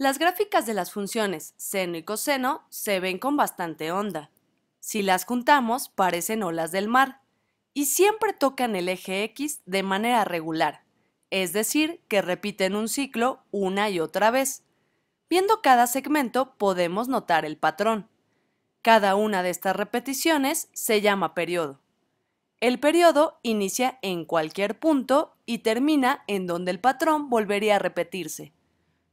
Las gráficas de las funciones seno y coseno se ven con bastante onda. Si las juntamos, parecen olas del mar, y siempre tocan el eje X de manera regular, es decir, que repiten un ciclo una y otra vez. Viendo cada segmento podemos notar el patrón. Cada una de estas repeticiones se llama periodo. El periodo inicia en cualquier punto y termina en donde el patrón volvería a repetirse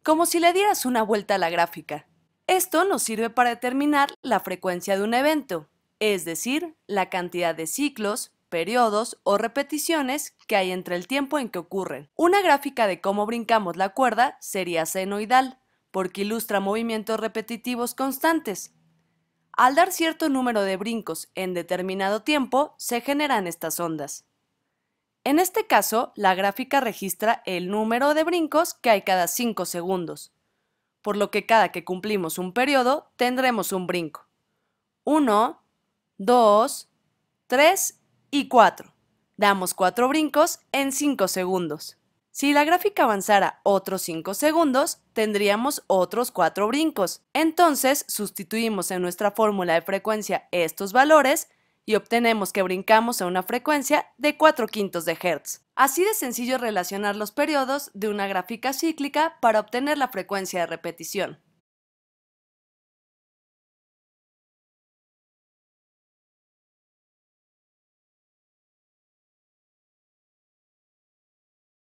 como si le dieras una vuelta a la gráfica. Esto nos sirve para determinar la frecuencia de un evento, es decir, la cantidad de ciclos, periodos o repeticiones que hay entre el tiempo en que ocurren. Una gráfica de cómo brincamos la cuerda sería senoidal, porque ilustra movimientos repetitivos constantes. Al dar cierto número de brincos en determinado tiempo, se generan estas ondas. En este caso, la gráfica registra el número de brincos que hay cada 5 segundos, por lo que cada que cumplimos un periodo tendremos un brinco. 1, 2, 3 y 4. Damos 4 brincos en 5 segundos. Si la gráfica avanzara otros 5 segundos, tendríamos otros 4 brincos. Entonces, sustituimos en nuestra fórmula de frecuencia estos valores y obtenemos que brincamos a una frecuencia de 4 quintos de Hertz. Así de sencillo relacionar los periodos de una gráfica cíclica para obtener la frecuencia de repetición.